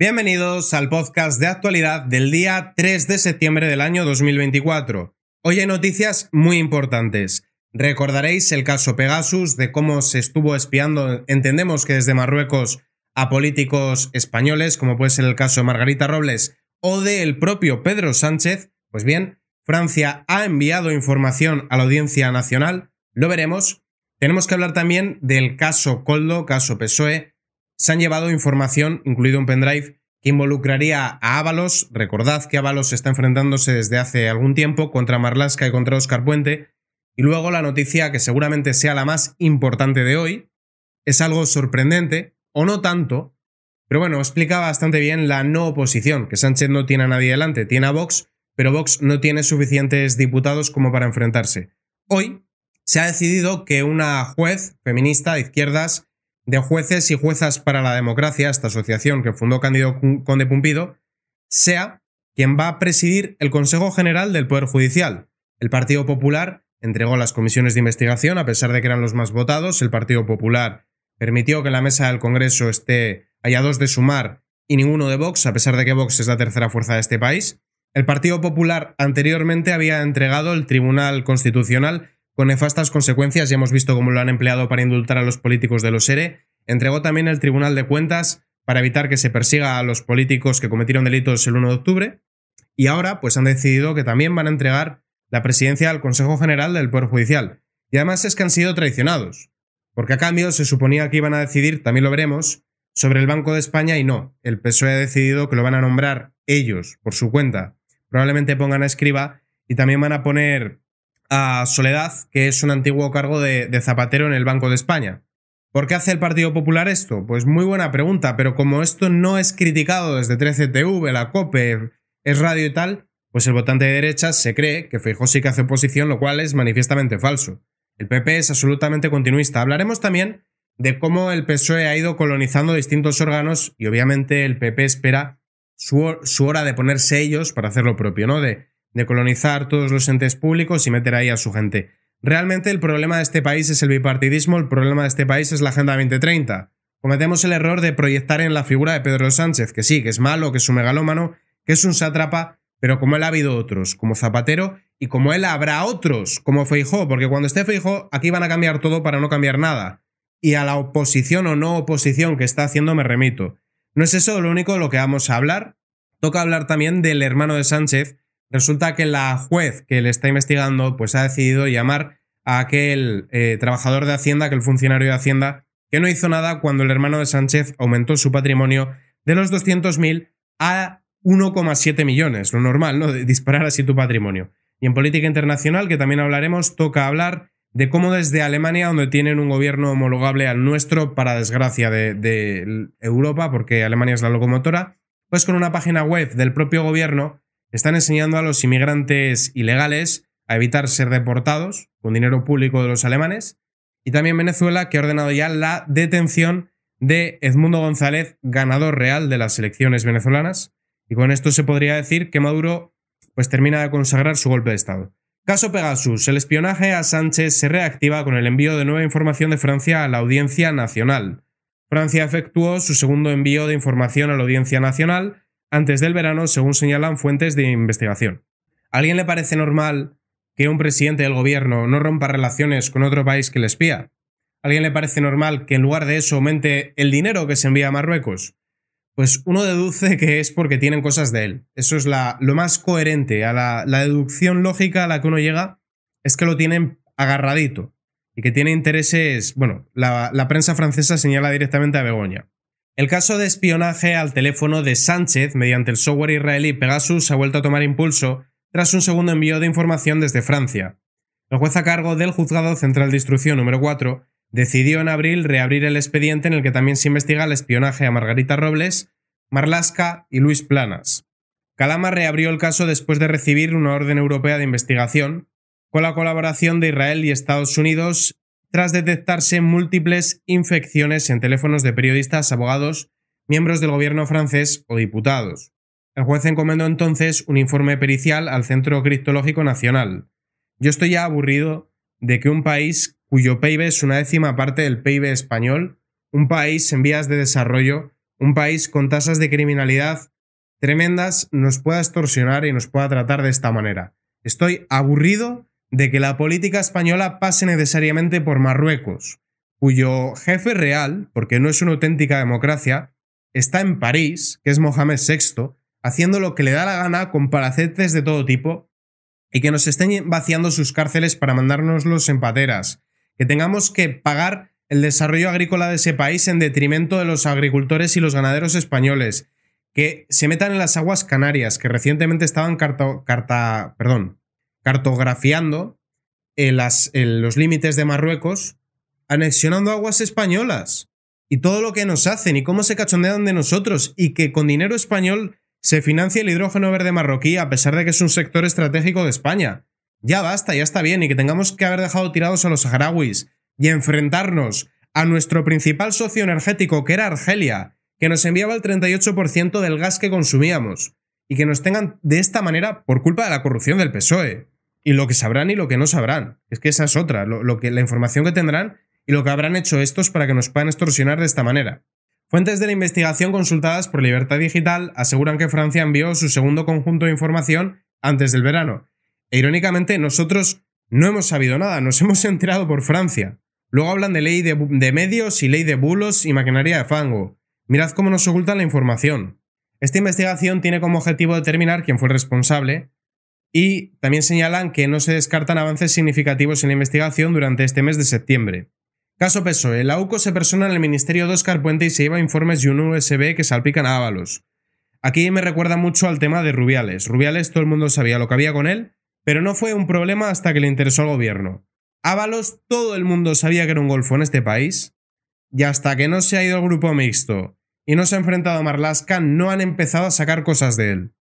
Bienvenidos al podcast de actualidad del día 3 de septiembre del año 2024. Hoy hay noticias muy importantes. Recordaréis el caso Pegasus, de cómo se estuvo espiando, entendemos que desde Marruecos, a políticos españoles, como puede ser el caso de Margarita Robles o del propio Pedro Sánchez. Pues bien, Francia ha enviado información a la Audiencia Nacional, lo veremos. Tenemos que hablar también del caso Coldo, caso PSOE, se han llevado información, incluido un pendrive, que involucraría a Ábalos. Recordad que Ábalos está enfrentándose desde hace algún tiempo contra Marlaska y contra Oscar Puente. Y luego la noticia que seguramente sea la más importante de hoy, es algo sorprendente, o no tanto, pero bueno, explica bastante bien la no oposición, que Sánchez no tiene a nadie delante, tiene a Vox, pero Vox no tiene suficientes diputados como para enfrentarse. Hoy se ha decidido que una juez feminista de izquierdas de jueces y juezas para la democracia, esta asociación que fundó Cándido Conde Pumpido, sea quien va a presidir el Consejo General del Poder Judicial. El Partido Popular entregó las comisiones de investigación, a pesar de que eran los más votados. El Partido Popular permitió que en la mesa del Congreso esté haya dos de Sumar y ninguno de Vox, a pesar de que Vox es la tercera fuerza de este país. El Partido Popular anteriormente había entregado el Tribunal Constitucional con nefastas consecuencias, ya hemos visto cómo lo han empleado para indultar a los políticos de los ERE, entregó también el Tribunal de Cuentas para evitar que se persiga a los políticos que cometieron delitos el 1 de octubre, y ahora pues han decidido que también van a entregar la presidencia al Consejo General del Poder Judicial. Y además es que han sido traicionados, porque a cambio se suponía que iban a decidir, también lo veremos, sobre el Banco de España y no, el PSOE ha decidido que lo van a nombrar ellos por su cuenta. Probablemente pongan a escriba y también van a poner a Soledad, que es un antiguo cargo de, Zapatero en el Banco de España. ¿Por qué hace el Partido Popular esto? Pues muy buena pregunta, pero como esto no es criticado desde 13TV, la COPE, es radio y tal, pues el votante de derecha se cree que fijo sí que hace oposición, lo cual es manifiestamente falso. El PP es absolutamente continuista. Hablaremos también de cómo el PSOE ha ido colonizando distintos órganos y obviamente el PP espera su, hora de ponerse ellos para hacer lo propio, ¿no? De de colonizar todos los entes públicos y meter ahí a su gente. Realmente el problema de este país es el bipartidismo, el problema de este país es la Agenda 2030. Cometemos el error de proyectar en la figura de Pedro Sánchez, que sí, que es malo, que es un megalómano, que es un sátrapa, pero como él ha habido otros, como Zapatero, y como él habrá otros, como Feijó, porque cuando esté Feijó, aquí van a cambiar todo para no cambiar nada. Y a la oposición o no oposición que está haciendo me remito. No es eso lo único de lo que vamos a hablar. Toca hablar también del hermano de Sánchez, Resulta que la juez que le está investigando pues ha decidido llamar a aquel eh, trabajador de Hacienda, aquel funcionario de Hacienda, que no hizo nada cuando el hermano de Sánchez aumentó su patrimonio de los 200.000 a 1,7 millones, lo normal, ¿no? disparar así tu patrimonio. Y en política internacional, que también hablaremos, toca hablar de cómo desde Alemania, donde tienen un gobierno homologable al nuestro, para desgracia de, de Europa, porque Alemania es la locomotora, pues con una página web del propio gobierno están enseñando a los inmigrantes ilegales a evitar ser deportados con dinero público de los alemanes. Y también Venezuela, que ha ordenado ya la detención de Edmundo González, ganador real de las elecciones venezolanas. Y con esto se podría decir que Maduro pues termina de consagrar su golpe de Estado. Caso Pegasus. El espionaje a Sánchez se reactiva con el envío de nueva información de Francia a la Audiencia Nacional. Francia efectuó su segundo envío de información a la Audiencia Nacional antes del verano, según señalan fuentes de investigación. ¿A alguien le parece normal que un presidente del gobierno no rompa relaciones con otro país que le espía? ¿A alguien le parece normal que en lugar de eso aumente el dinero que se envía a Marruecos? Pues uno deduce que es porque tienen cosas de él. Eso es lo más coherente. A la, deducción lógica a la que uno llega es que lo tienen agarradito y que tiene intereses. Bueno, la prensa francesa señala directamente a Begoña. El caso de espionaje al teléfono de Sánchez mediante el software israelí Pegasus ha vuelto a tomar impulso tras un segundo envío de información desde Francia. El juez a cargo del Juzgado Central de Instrucción número 4 decidió en abril reabrir el expediente en el que también se investiga el espionaje a Margarita Robles, Marlasca y Luis Planas. Calama reabrió el caso después de recibir una orden europea de investigación, con la colaboración de Israel y Estados Unidos tras detectarse múltiples infecciones en teléfonos de periodistas, abogados, miembros del gobierno francés o diputados. El juez encomendó entonces un informe pericial al Centro Criptológico Nacional. Yo estoy ya aburrido de que un país cuyo PIB es una décima parte del PIB español, un país en vías de desarrollo, un país con tasas de criminalidad tremendas, nos pueda extorsionar y nos pueda tratar de esta manera. Estoy aburrido de que la política española pase necesariamente por Marruecos, cuyo jefe real, porque no es una auténtica democracia, está en París, que es Mohamed VI, haciendo lo que le da la gana con paracetes de todo tipo y que nos estén vaciando sus cárceles para mandárnoslos en pateras, que tengamos que pagar el desarrollo agrícola de ese país en detrimento de los agricultores y los ganaderos españoles, que se metan en las aguas canarias, que recientemente estaban carta, carta, perdón, cartografiando eh, eh, los límites de Marruecos, anexionando aguas españolas y todo lo que nos hacen y cómo se cachondean de nosotros y que con dinero español se financia el hidrógeno verde marroquí a pesar de que es un sector estratégico de España. Ya basta, ya está bien y que tengamos que haber dejado tirados a los saharauis y enfrentarnos a nuestro principal socio energético que era Argelia, que nos enviaba el 38% del gas que consumíamos y que nos tengan de esta manera por culpa de la corrupción del PSOE y lo que sabrán y lo que no sabrán. Es que esa es otra, lo, que, la información que tendrán y lo que habrán hecho estos para que nos puedan extorsionar de esta manera. Fuentes de la investigación consultadas por Libertad Digital aseguran que Francia envió su segundo conjunto de información antes del verano. E irónicamente, nosotros no hemos sabido nada, nos hemos enterado por Francia. Luego hablan de ley de, medios y ley de bulos y maquinaria de fango. Mirad cómo nos ocultan la información. Esta investigación tiene como objetivo determinar quién fue el responsable y también señalan que no se descartan avances significativos en la investigación durante este mes de septiembre. Caso peso, el AUCO se persona en el ministerio de Oscar Puente y se lleva informes de un USB que salpican a Ábalos. Aquí me recuerda mucho al tema de Rubiales. Rubiales todo el mundo sabía lo que había con él, pero no fue un problema hasta que le interesó al gobierno. Ábalos todo el mundo sabía que era un golfo en este país, y hasta que no se ha ido al grupo mixto y no se ha enfrentado a Marlaska, no han empezado a sacar cosas de él.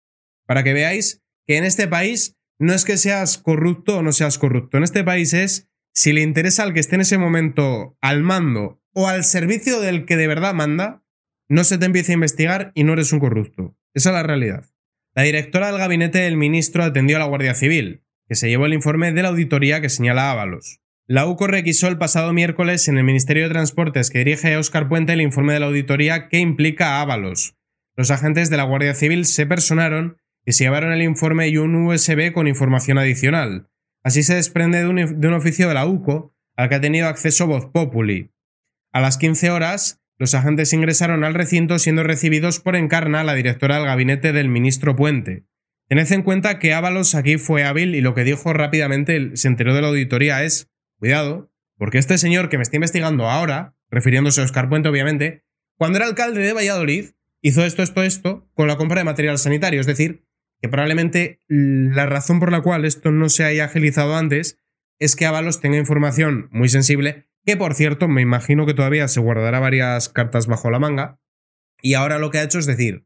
Para que veáis que en este país no es que seas corrupto o no seas corrupto. En este país es si le interesa al que esté en ese momento al mando o al servicio del que de verdad manda, no se te empiece a investigar y no eres un corrupto. Esa es la realidad. La directora del gabinete del ministro atendió a la Guardia Civil, que se llevó el informe de la auditoría que señala Ábalos. La UCO requisó el pasado miércoles en el Ministerio de Transportes que dirige Óscar Puente el informe de la auditoría que implica a Ábalos. Los agentes de la Guardia Civil se personaron que se llevaron el informe y un USB con información adicional. Así se desprende de un, oficio de la UCO al que ha tenido acceso Voz Populi. A las 15 horas, los agentes ingresaron al recinto siendo recibidos por Encarna, la directora del gabinete del ministro Puente. Tened en cuenta que Ábalos aquí fue hábil y lo que dijo rápidamente se enteró de la auditoría es, cuidado, porque este señor que me está investigando ahora, refiriéndose a Oscar Puente obviamente, cuando era alcalde de Valladolid, hizo esto, esto, esto con la compra de material sanitario, es decir, probablemente la razón por la cual esto no se haya agilizado antes es que Avalos tenga información muy sensible, que por cierto me imagino que todavía se guardará varias cartas bajo la manga, y ahora lo que ha hecho es decir,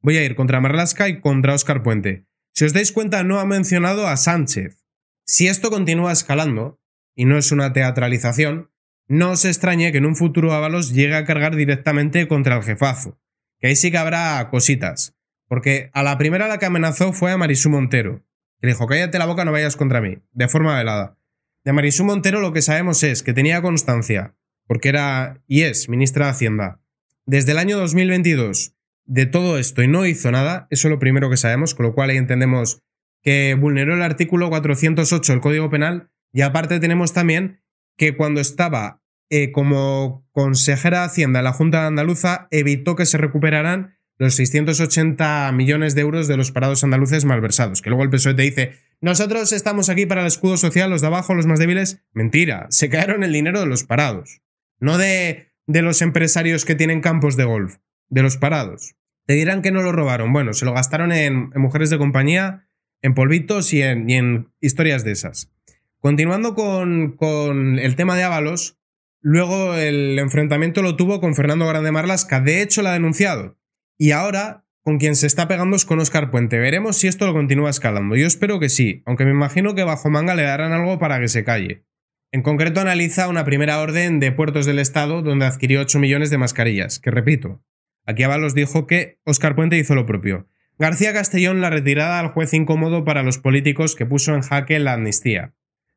voy a ir contra Marlaska y contra Oscar Puente. Si os dais cuenta, no ha mencionado a Sánchez. Si esto continúa escalando, y no es una teatralización, no os extrañe que en un futuro Avalos llegue a cargar directamente contra el jefazo, que ahí sí que habrá cositas. Porque a la primera la que amenazó fue a Marisú Montero. Que le dijo, cállate la boca, no vayas contra mí, de forma velada. De Marisú Montero lo que sabemos es que tenía constancia, porque era y es ministra de Hacienda. Desde el año 2022 de todo esto y no hizo nada, eso es lo primero que sabemos, con lo cual ahí entendemos que vulneró el artículo 408 del Código Penal y aparte tenemos también que cuando estaba eh, como consejera de Hacienda en la Junta de Andaluza evitó que se recuperaran los 680 millones de euros de los parados andaluces malversados. Que luego el PSOE te dice, nosotros estamos aquí para el escudo social, los de abajo, los más débiles. Mentira, se cayeron el dinero de los parados, no de, de los empresarios que tienen campos de golf, de los parados. Te dirán que no lo robaron. Bueno, se lo gastaron en, mujeres de compañía, en polvitos y en, historias de esas. Continuando con, el tema de Ábalos, luego el enfrentamiento lo tuvo con Fernando Grande Marlasca. De hecho, lo ha denunciado. Y ahora con quien se está pegando es con Oscar Puente. Veremos si esto lo continúa escalando. Yo espero que sí, aunque me imagino que bajo manga le darán algo para que se calle. En concreto analiza una primera orden de puertos del Estado donde adquirió 8 millones de mascarillas, que repito, aquí Avalos dijo que Oscar Puente hizo lo propio. García Castellón la retirada al juez incómodo para los políticos que puso en jaque la amnistía.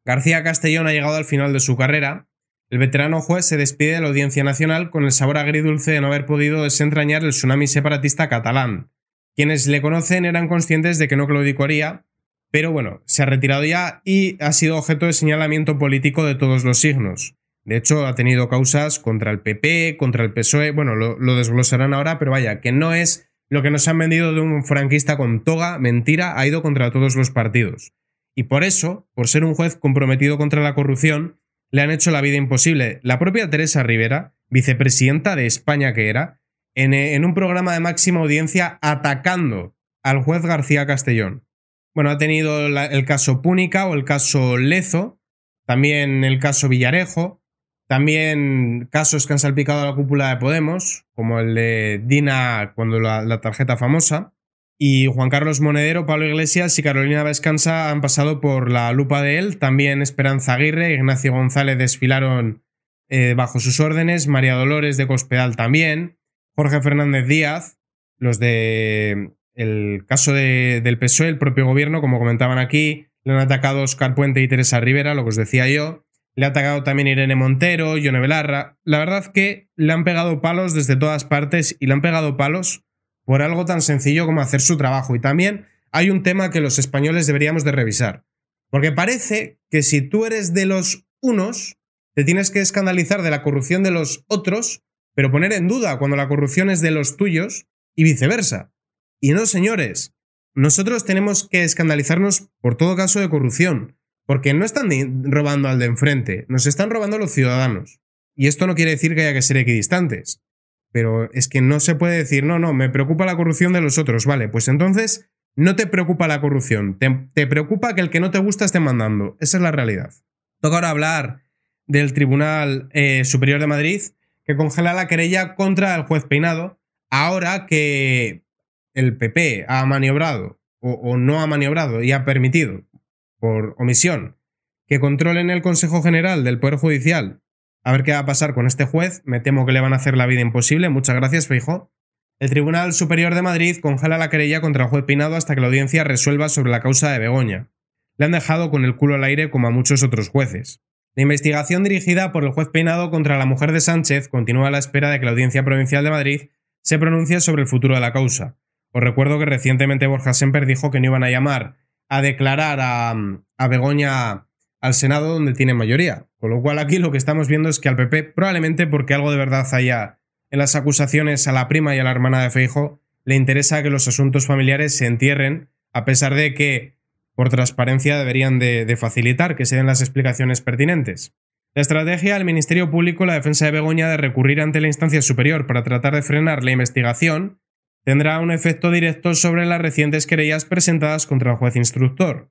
García Castellón ha llegado al final de su carrera, el veterano juez se despide de la Audiencia Nacional con el sabor agridulce de no haber podido desentrañar el tsunami separatista catalán. Quienes le conocen eran conscientes de que no claudicaría, pero bueno, se ha retirado ya y ha sido objeto de señalamiento político de todos los signos. De hecho, ha tenido causas contra el PP, contra el PSOE, bueno, lo, lo desglosarán ahora, pero vaya, que no es lo que nos han vendido de un franquista con toga, mentira, ha ido contra todos los partidos. Y por eso, por ser un juez comprometido contra la corrupción, le han hecho la vida imposible. La propia Teresa Rivera, vicepresidenta de España que era, en, eh, un programa de máxima audiencia atacando al juez García Castellón. Bueno, ha tenido el caso Púnica o el caso Lezo, también el caso Villarejo, también casos que han salpicado la cúpula de Podemos, como el de Dina cuando la tarjeta famosa. Y Juan Carlos Monedero, Pablo Iglesias y Carolina Vescanza han pasado por la lupa de él. También Esperanza Aguirre, Ignacio González desfilaron eh, bajo sus órdenes, María Dolores de Cospedal también, Jorge Fernández Díaz, los de el caso del PSOE, el propio gobierno, como comentaban aquí, le han atacado Oscar Puente y Teresa Rivera, lo que os decía yo. Le ha atacado también Irene Montero, Yone Belarra. La verdad que le han pegado palos desde todas partes y le han pegado palos por algo tan sencillo como hacer su trabajo. Y también hay un tema que los españoles deberíamos de revisar. Porque parece que si tú eres de los unos, te tienes que escandalizar de la corrupción de los otros, pero poner en duda cuando la corrupción es de los tuyos y viceversa. Y no, señores, nosotros tenemos que escandalizarnos por todo caso de corrupción, porque no están robando al de enfrente, nos están robando los ciudadanos. Y esto no quiere decir que haya que ser equidistantes. Pero es que no se puede decir, no, no, me preocupa la corrupción de los otros. Vale, pues entonces no te preocupa la corrupción, te, preocupa que el que no te gusta esté mandando. Esa es la realidad. Toca ahora hablar del Tribunal eh, Superior de Madrid, que congela la querella contra el juez Peinado, ahora que el PP ha maniobrado o no ha maniobrado y ha permitido, por omisión, que controlen el Consejo General del Poder Judicial a ver qué va a pasar con este juez. Me temo que le van a hacer la vida imposible. Muchas gracias, Feijo. El Tribunal Superior de Madrid congela la querella contra el juez Peinado hasta que la audiencia resuelva sobre la causa de Begoña. Le han dejado con el culo al aire como a muchos otros jueces. La investigación dirigida por el juez Peinado contra la mujer de Sánchez continúa a la espera de que la Audiencia Provincial de Madrid se pronuncie sobre el futuro de la causa. Os recuerdo que recientemente Borja Semper dijo que no iban a llamar a declarar a, a Begoña al Senado donde tiene mayoría. Con lo cual aquí lo que estamos viendo es que al PP, probablemente porque algo de verdad haya en las acusaciones a la prima y a la hermana de Feijo, le interesa que los asuntos familiares se entierren, a pesar de que, por transparencia, deberían de, facilitar que se den las explicaciones pertinentes. La estrategia del Ministerio Público, la defensa de Begoña de recurrir ante la instancia superior para tratar de frenar la investigación, tendrá un efecto directo sobre las recientes querellas presentadas contra el juez instructor.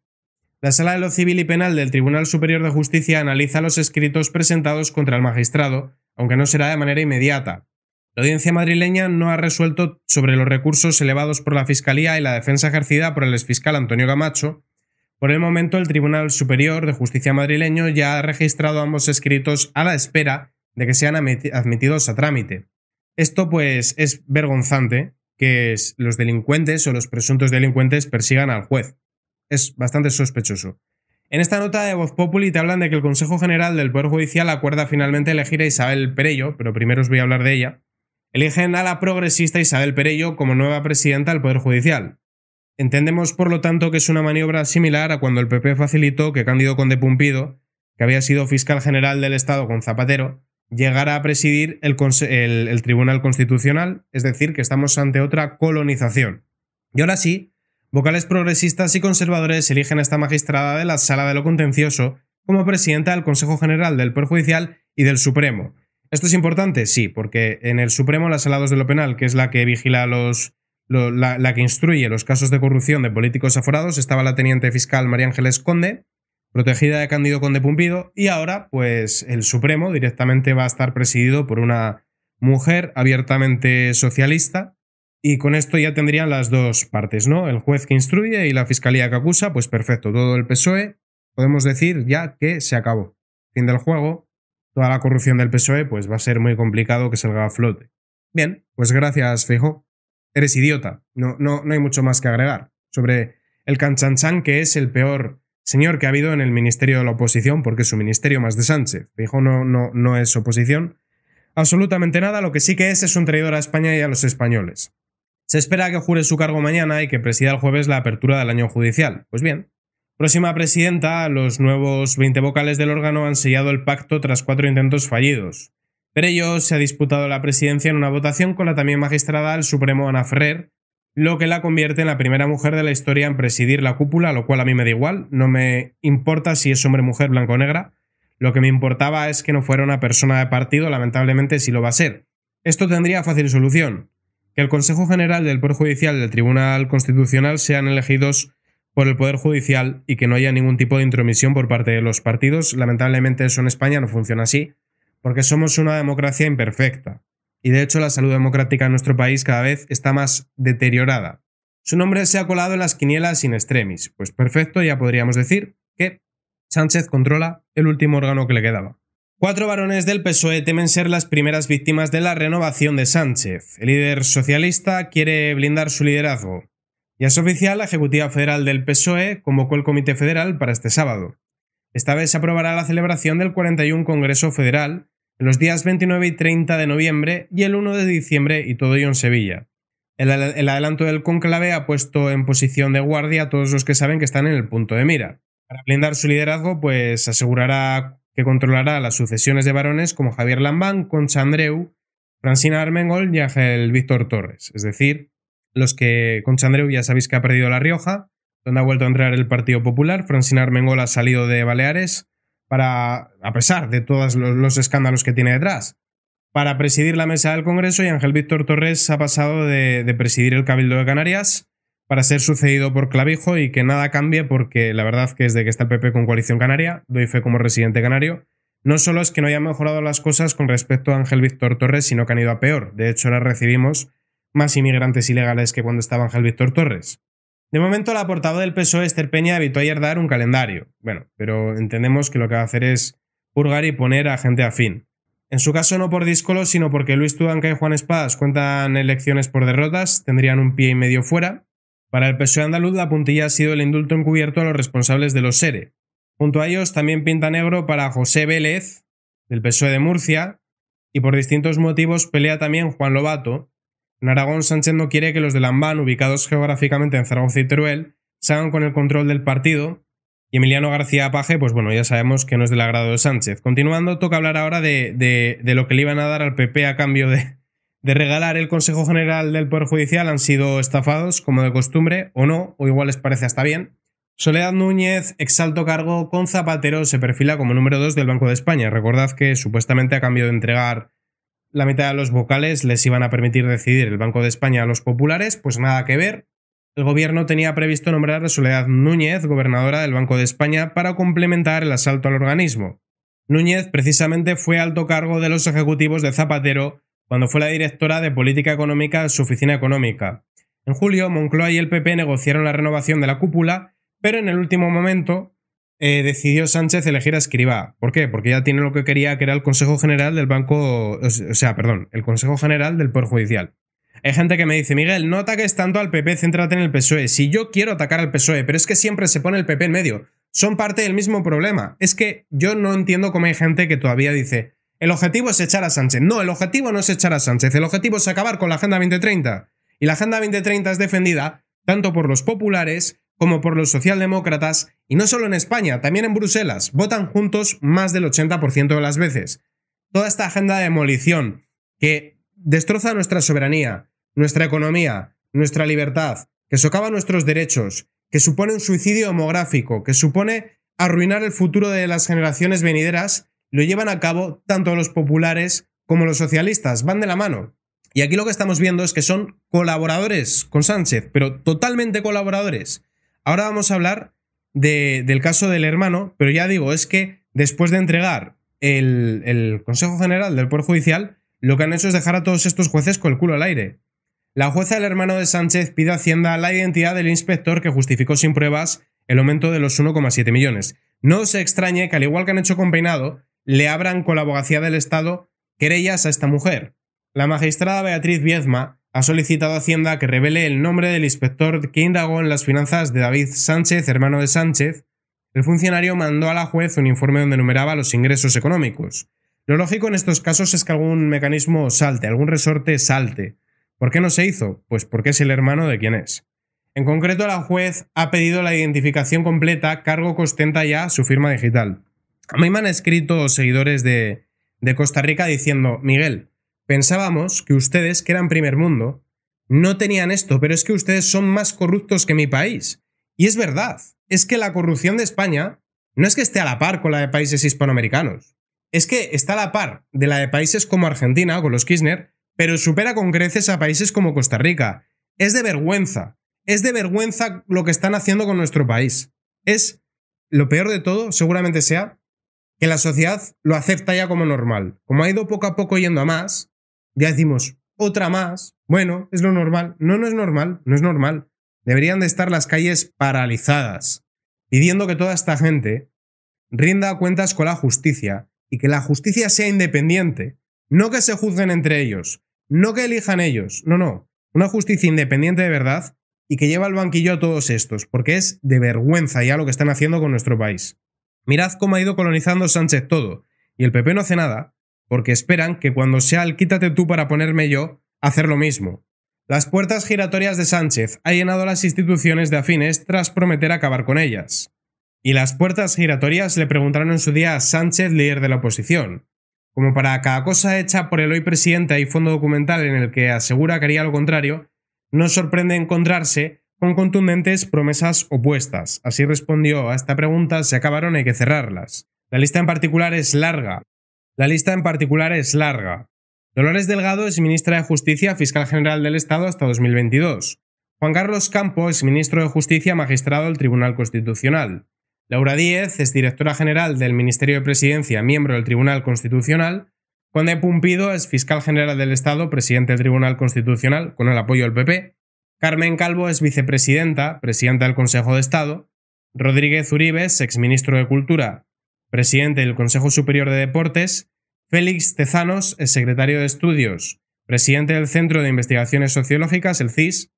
La Sala de lo Civil y Penal del Tribunal Superior de Justicia analiza los escritos presentados contra el magistrado, aunque no será de manera inmediata. La audiencia madrileña no ha resuelto sobre los recursos elevados por la Fiscalía y la defensa ejercida por el exfiscal Antonio Camacho. Por el momento, el Tribunal Superior de Justicia madrileño ya ha registrado ambos escritos a la espera de que sean admitidos a trámite. Esto pues es vergonzante que los delincuentes o los presuntos delincuentes persigan al juez es bastante sospechoso. En esta nota de Voz Populi te hablan de que el Consejo General del Poder Judicial acuerda finalmente elegir a Isabel Perello, pero primero os voy a hablar de ella. Eligen a la progresista Isabel Perello como nueva presidenta del Poder Judicial. Entendemos, por lo tanto, que es una maniobra similar a cuando el PP facilitó que Cándido Conde Pumpido, que había sido fiscal general del Estado con Zapatero, llegara a presidir el, el Tribunal Constitucional, es decir, que estamos ante otra colonización. Y ahora sí, Vocales progresistas y conservadores eligen a esta magistrada de la Sala de lo Contencioso como presidenta del Consejo General del Perjudicial y del Supremo. ¿Esto es importante? Sí, porque en el Supremo la Sala 2 de lo Penal, que es la que vigila los, la, la, que instruye los casos de corrupción de políticos aforados, estaba la teniente fiscal María Ángeles Conde, protegida de Cándido Conde Pumpido, y ahora pues el Supremo directamente va a estar presidido por una mujer abiertamente socialista, y con esto ya tendrían las dos partes, ¿no? El juez que instruye y la fiscalía que acusa, pues perfecto, todo el PSOE, podemos decir ya que se acabó. Fin del juego, toda la corrupción del PSOE, pues va a ser muy complicado que salga a flote. Bien, pues gracias, Fijo. Eres idiota, no, no, no hay mucho más que agregar. Sobre el canchanchan, que es el peor señor que ha habido en el Ministerio de la Oposición, porque es su ministerio más de Sánchez. Fijo no, no, no es oposición. Absolutamente nada, lo que sí que es es un traidor a España y a los españoles. Se espera que jure su cargo mañana y que presida el jueves la apertura del año judicial. Pues bien, próxima presidenta, los nuevos 20 vocales del órgano han sellado el pacto tras cuatro intentos fallidos. Pero ellos se ha disputado la presidencia en una votación con la también magistrada del Supremo Ana Ferrer, lo que la convierte en la primera mujer de la historia en presidir la cúpula, lo cual a mí me da igual, no me importa si es hombre, mujer, blanco o negra, lo que me importaba es que no fuera una persona de partido, lamentablemente sí lo va a ser. Esto tendría fácil solución que el Consejo General del Poder Judicial y del Tribunal Constitucional sean elegidos por el Poder Judicial y que no haya ningún tipo de intromisión por parte de los partidos. Lamentablemente eso en España no funciona así, porque somos una democracia imperfecta. Y de hecho la salud democrática en nuestro país cada vez está más deteriorada. Su nombre se ha colado en las quinielas sin extremis. Pues perfecto, ya podríamos decir que Sánchez controla el último órgano que le quedaba. Cuatro varones del PSOE temen ser las primeras víctimas de la renovación de Sánchez. El líder socialista quiere blindar su liderazgo. Ya es oficial, la Ejecutiva Federal del PSOE convocó el Comité Federal para este sábado. Esta vez se aprobará la celebración del 41 Congreso Federal en los días 29 y 30 de noviembre y el 1 de diciembre y todo ello en Sevilla. El, adelanto del conclave ha puesto en posición de guardia a todos los que saben que están en el punto de mira. Para blindar su liderazgo, pues asegurará que controlará las sucesiones de varones como Javier Lambán, Concha Andreu, Francina Armengol y Ángel Víctor Torres. Es decir, los que Concha Andreu ya sabéis que ha perdido La Rioja, donde ha vuelto a entrar el Partido Popular. Francina Armengol ha salido de Baleares para, a pesar de todos los, escándalos que tiene detrás, para presidir la mesa del Congreso y Ángel Víctor Torres ha pasado de presidir el Cabildo de Canarias para ser sucedido por Clavijo y que nada cambie porque la verdad que desde que está el PP con Coalición Canaria, doy fe como residente canario, no solo es que no haya mejorado las cosas con respecto a Ángel Víctor Torres, sino que han ido a peor. De hecho, ahora recibimos más inmigrantes ilegales que cuando estaba Ángel Víctor Torres. De momento, la portada del PSOE, Esther Peña, evitó ayer dar un calendario. Bueno, pero entendemos que lo que va a hacer es purgar y poner a gente afín. En su caso, no por Discolo, sino porque Luis Tudanca y Juan Espadas cuentan elecciones por derrotas, tendrían un pie y medio fuera, para el PSOE andaluz, la puntilla ha sido el indulto encubierto a los responsables de los SERE. Junto a ellos, también pinta negro para José Vélez, del PSOE de Murcia, y por distintos motivos pelea también Juan Lobato. En Aragón, Sánchez no quiere que los de Lambán, ubicados geográficamente en Zaragoza y Teruel, se con el control del partido. Y Emiliano García Paje, pues bueno, ya sabemos que no es del agrado de Sánchez. Continuando, toca hablar ahora de lo que le iban a dar al PP a cambio de, de regalar el Consejo General del Poder Judicial han sido estafados, como de costumbre, o no, o igual les parece hasta bien. Soledad Núñez, alto cargo con Zapatero, se perfila como número 2 del Banco de España. Recordad que supuestamente a cambio de entregar la mitad de los vocales les iban a permitir decidir el Banco de España a los populares, pues nada que ver. El gobierno tenía previsto nombrar a Soledad Núñez gobernadora del Banco de España para complementar el asalto al organismo. Núñez precisamente fue alto cargo de los ejecutivos de Zapatero cuando fue la directora de Política Económica en su oficina económica. En julio, Moncloa y el PP negociaron la renovación de la cúpula, pero en el último momento eh, decidió Sánchez elegir a Escribá. ¿Por qué? Porque ya tiene lo que quería, que era el Consejo General del Banco, o sea, perdón, el Consejo General del Poder Judicial. Hay gente que me dice, Miguel, no ataques tanto al PP, céntrate en el PSOE. Si yo quiero atacar al PSOE, pero es que siempre se pone el PP en medio. Son parte del mismo problema. Es que yo no entiendo cómo hay gente que todavía dice, el objetivo es echar a Sánchez. No, el objetivo no es echar a Sánchez. El objetivo es acabar con la Agenda 2030. Y la Agenda 2030 es defendida tanto por los populares como por los socialdemócratas, y no solo en España, también en Bruselas. Votan juntos más del 80% de las veces. Toda esta agenda de demolición que destroza nuestra soberanía, nuestra economía, nuestra libertad, que socava nuestros derechos, que supone un suicidio demográfico, que supone arruinar el futuro de las generaciones venideras, lo llevan a cabo tanto los populares como los socialistas, van de la mano. Y aquí lo que estamos viendo es que son colaboradores con Sánchez, pero totalmente colaboradores. Ahora vamos a hablar del caso del hermano, pero ya digo, es que después de entregar el, el Consejo General del Poder Judicial, lo que han hecho es dejar a todos estos jueces con el culo al aire. La jueza del hermano de Sánchez pide a Hacienda la identidad del inspector que justificó sin pruebas el aumento de los 1,7 millones. No se extrañe que, al igual que han hecho con Peinado, le abran con la abogacía del Estado querellas a esta mujer. La magistrada Beatriz Viezma ha solicitado a Hacienda que revele el nombre del inspector que indagó en las finanzas de David Sánchez, hermano de Sánchez. El funcionario mandó a la juez un informe donde enumeraba los ingresos económicos. Lo lógico en estos casos es que algún mecanismo salte, algún resorte salte. ¿Por qué no se hizo? Pues porque es el hermano de quien es. En concreto, la juez ha pedido la identificación completa, cargo que ostenta ya su firma digital. A mí me han escrito seguidores de, Costa Rica diciendo, Miguel, pensábamos que ustedes, que eran primer mundo, no tenían esto, pero es que ustedes son más corruptos que mi país. Y es verdad, es que la corrupción de España no es que esté a la par con la de países hispanoamericanos, es que está a la par de la de países como Argentina, o con los Kirchner, pero supera con creces a países como Costa Rica. Es de vergüenza, es de vergüenza lo que están haciendo con nuestro país. Es, lo peor de todo, seguramente sea, que la sociedad lo acepta ya como normal. Como ha ido poco a poco yendo a más, ya decimos, otra más, bueno, es lo normal. No, no es normal, no es normal. Deberían de estar las calles paralizadas, pidiendo que toda esta gente rinda cuentas con la justicia y que la justicia sea independiente, no que se juzguen entre ellos, no que elijan ellos, no, no, una justicia independiente de verdad y que lleva al banquillo a todos estos, porque es de vergüenza ya lo que están haciendo con nuestro país. Mirad cómo ha ido colonizando Sánchez todo, y el PP no hace nada, porque esperan que cuando sea el quítate tú para ponerme yo, hacer lo mismo. Las puertas giratorias de Sánchez ha llenado las instituciones de afines tras prometer acabar con ellas. Y las puertas giratorias le preguntaron en su día a Sánchez, líder de la oposición. Como para cada cosa hecha por el hoy presidente hay fondo documental en el que asegura que haría lo contrario, no sorprende encontrarse con contundentes promesas opuestas. Así respondió a esta pregunta, se acabaron, hay que cerrarlas. La lista en particular es larga. La lista en particular es larga. Dolores Delgado es ministra de Justicia, fiscal general del Estado hasta 2022. Juan Carlos Campo es ministro de Justicia, magistrado del Tribunal Constitucional. Laura Díez es directora general del Ministerio de Presidencia, miembro del Tribunal Constitucional. Juan de Pumpido es fiscal general del Estado, presidente del Tribunal Constitucional, con el apoyo del PP. Carmen Calvo es vicepresidenta, presidenta del Consejo de Estado, Rodríguez Uribe es exministro de Cultura, presidente del Consejo Superior de Deportes, Félix Tezanos es secretario de Estudios, presidente del Centro de Investigaciones Sociológicas, el CIS,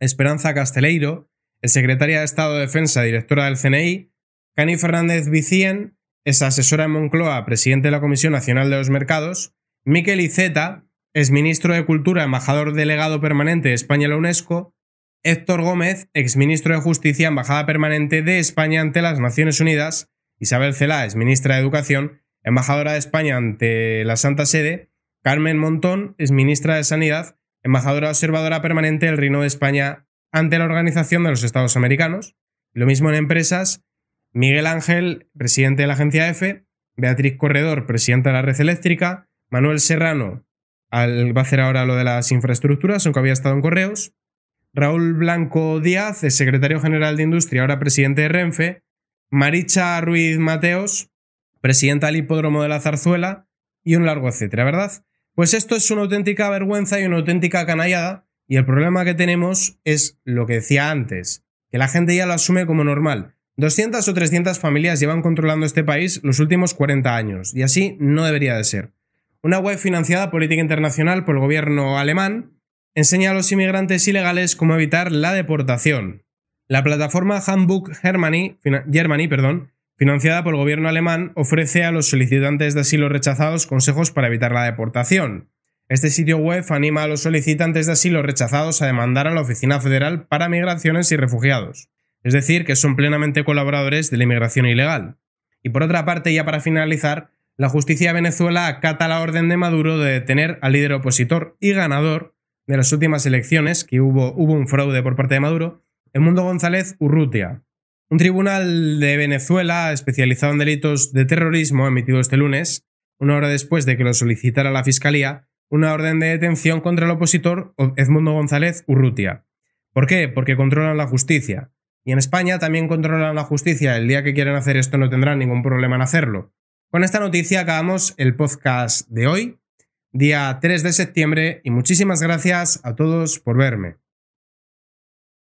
Esperanza Casteleiro es secretaria de Estado de Defensa, directora del CNI, Cani Fernández Vicien es asesora en Moncloa, presidente de la Comisión Nacional de los Mercados, Miquel Iceta ministro de Cultura, embajador delegado permanente de España en la UNESCO, Héctor Gómez, exministro de Justicia, embajada permanente de España ante las Naciones Unidas, Isabel Celá, ministra de Educación, embajadora de España ante la Santa Sede, Carmen Montón, ministra de Sanidad, embajadora observadora permanente del Reino de España ante la Organización de los Estados Americanos. Lo mismo en empresas, Miguel Ángel, presidente de la agencia EFE, Beatriz Corredor, presidenta de la red eléctrica, Manuel Serrano, al, va a hacer ahora lo de las infraestructuras, aunque había estado en Correos. Raúl Blanco Díaz es secretario general de Industria, ahora presidente de Renfe. Maricha Ruiz Mateos, presidenta del Hipódromo de la Zarzuela. Y un largo etcétera, ¿verdad? Pues esto es una auténtica vergüenza y una auténtica canallada. Y el problema que tenemos es lo que decía antes, que la gente ya lo asume como normal. 200 o 300 familias llevan controlando este país los últimos 40 años, y así no debería de ser. Una web financiada política internacional por el gobierno alemán enseña a los inmigrantes ilegales cómo evitar la deportación. La plataforma Handbook Germany, Germany perdón, financiada por el gobierno alemán, ofrece a los solicitantes de asilo rechazados consejos para evitar la deportación. Este sitio web anima a los solicitantes de asilo rechazados a demandar a la Oficina Federal para Migraciones y Refugiados, es decir, que son plenamente colaboradores de la inmigración ilegal. Y por otra parte, ya para finalizar, la justicia de Venezuela acata la orden de Maduro de detener al líder opositor y ganador de las últimas elecciones, que hubo, hubo un fraude por parte de Maduro, Edmundo González Urrutia. Un tribunal de Venezuela especializado en delitos de terrorismo emitido este lunes, una hora después de que lo solicitara la Fiscalía, una orden de detención contra el opositor Edmundo González Urrutia. ¿Por qué? Porque controlan la justicia. Y en España también controlan la justicia. El día que quieran hacer esto no tendrán ningún problema en hacerlo. Con esta noticia acabamos el podcast de hoy, día 3 de septiembre, y muchísimas gracias a todos por verme.